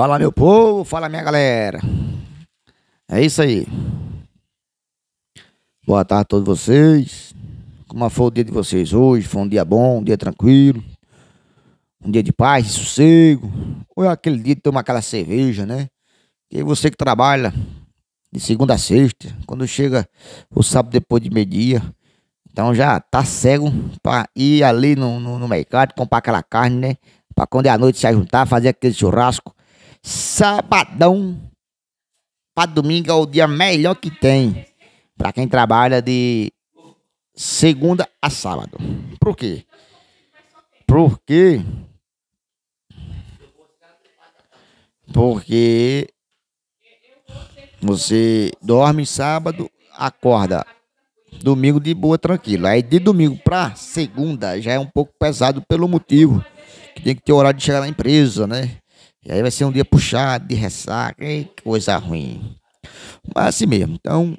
Fala meu povo, fala minha galera. É isso aí. Boa tarde a todos vocês. Como foi o dia de vocês hoje? Foi um dia bom, um dia tranquilo. Um dia de paz, de sossego. Ou é aquele dia de tomar aquela cerveja, né? E você que trabalha de segunda a sexta, quando chega o sábado depois de meio-dia, então já tá cego pra ir ali no, no, no mercado, comprar aquela carne, né? Pra quando é a noite se juntar, fazer aquele churrasco Sabadão para domingo é o dia melhor que tem para quem trabalha de segunda a sábado. Por quê? Porque porque você dorme sábado, acorda domingo de boa, tranquilo. Aí de domingo para segunda já é um pouco pesado pelo motivo que tem que ter horário de chegar na empresa, né? E aí vai ser um dia puxado, de ressaca, coisa ruim. Mas assim mesmo. Então,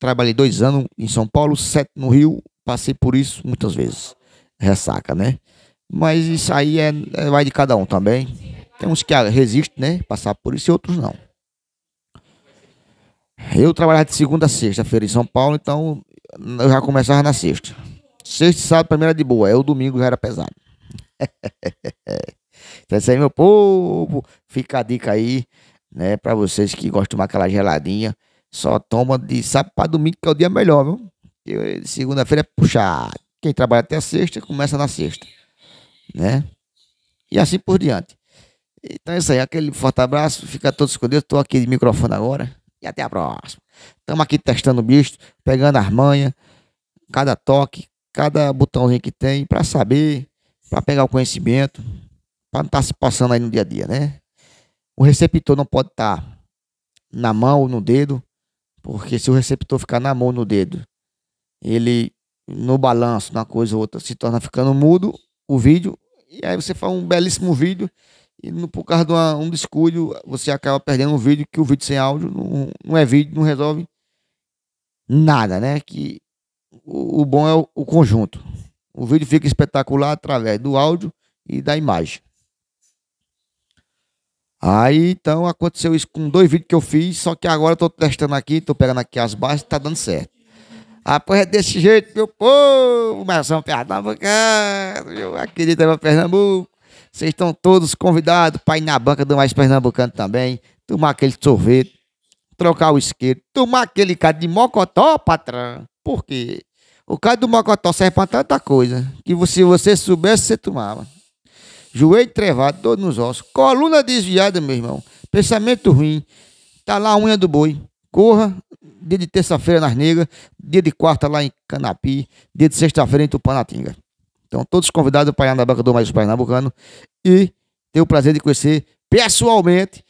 trabalhei dois anos em São Paulo, sete no Rio, passei por isso muitas vezes. Ressaca, né? Mas isso aí é, é vai de cada um também. Tem uns que resistem, né? Passar por isso e outros não. Eu trabalhava de segunda a sexta-feira em São Paulo, então eu já começava na sexta. Sexta e sábado primeira era de boa, é o domingo já era pesado. Tá aí, meu povo? Fica a dica aí, né? Pra vocês que gostam de tomar aquela geladinha. Só toma de sábado pra domingo, que é o dia melhor, viu? Segunda-feira é puxar. Quem trabalha até a sexta, começa na sexta. Né? E assim por diante. Então é isso aí. Aquele forte abraço. Fica todos com Deus. Tô aqui de microfone agora. E até a próxima. Estamos aqui testando o bicho, pegando as manhas, cada toque, cada botãozinho que tem, para saber, para pegar o conhecimento para não estar tá se passando aí no dia a dia, né? O receptor não pode estar tá na mão ou no dedo, porque se o receptor ficar na mão ou no dedo, ele no balanço, na coisa ou outra, se torna ficando mudo o vídeo, e aí você faz um belíssimo vídeo, e no, por causa de uma, um descuido, você acaba perdendo um vídeo, que o vídeo sem áudio não, não é vídeo, não resolve nada, né? Que o, o bom é o, o conjunto. O vídeo fica espetacular através do áudio e da imagem. Aí então aconteceu isso com dois vídeos que eu fiz, só que agora eu tô testando aqui, tô pegando aqui as bases, tá dando certo. A ah, é desse jeito, meu povo, mas São Pernambuco, eu ah, acredito em Pernambuco. Vocês estão todos convidados para ir na banca do Mais Pernambucano também, tomar aquele sorvete, trocar o isqueiro, tomar aquele cara de mocotó, patrão. Por quê? O cara do mocotó serve para tanta coisa que se você soubesse, você tomava joelho trevado, dor nos ossos, coluna desviada, meu irmão, pensamento ruim, tá lá a unha do boi, corra, dia de terça-feira nas negras, dia de quarta lá em Canapi, dia de sexta-feira em Tupanatinga. Então, todos convidados para ir na Banca do Mais Pernambucano e ter o prazer de conhecer pessoalmente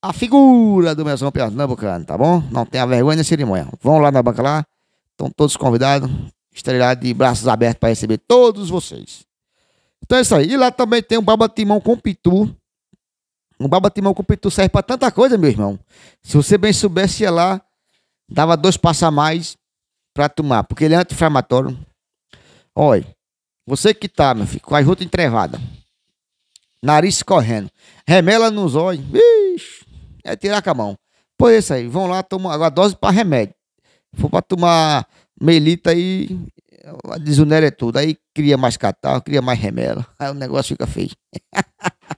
a figura do Mesão Pernambucano, tá bom? Não tenha vergonha nem cerimônia. Vão lá na banca lá, estão todos convidados. Estarei lá de braços abertos para receber todos vocês. Então é isso aí. E lá também tem um baba-timão com pitu. Um baba-timão com pitu serve para tanta coisa, meu irmão. Se você bem soubesse, ia lá, dava dois passos a mais para tomar, porque ele é anti-inflamatório. Olha, você que tá, meu filho, com a junta entrevada, nariz correndo, remela nos olhos, bicho, é tirar com a mão. Pois é isso aí, vão lá tomar agora dose para remédio. For para tomar melita aí, desunera é tudo. Aí cria mais catarro, cria mais remelo Aí o negócio fica feio.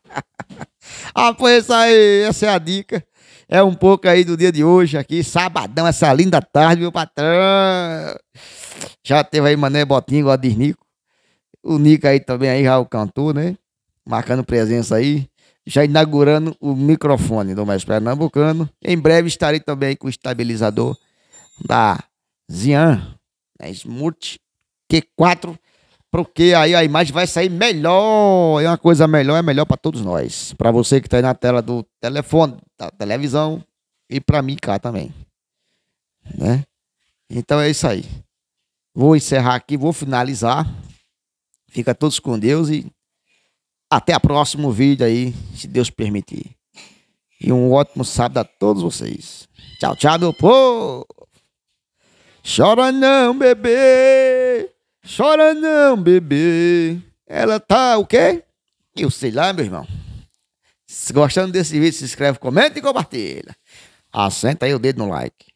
ah, pois isso aí, essa é a dica. É um pouco aí do dia de hoje aqui, sabadão, essa linda tarde, meu patrão. Já teve aí Mané Botinho, o Nico. O Nico aí também aí, já o cantor, né? Marcando presença aí. Já inaugurando o microfone do Mestre Pernambucano. Em breve estarei também aí com o estabilizador da Zian, né? Smurt T4 porque aí a imagem vai sair melhor, é uma coisa melhor, é melhor para todos nós. Para você que está aí na tela do telefone, da televisão e para mim cá também. Né? Então é isso aí. Vou encerrar aqui, vou finalizar. Fica todos com Deus e até o próximo vídeo aí, se Deus permitir. E um ótimo sábado a todos vocês. Tchau, tchau, meu povo! Chora não, bebê! Chora não, bebê. Ela tá o quê? Eu sei lá, meu irmão. Se gostando desse vídeo, se inscreve, comenta e compartilha. Assenta aí o dedo no like.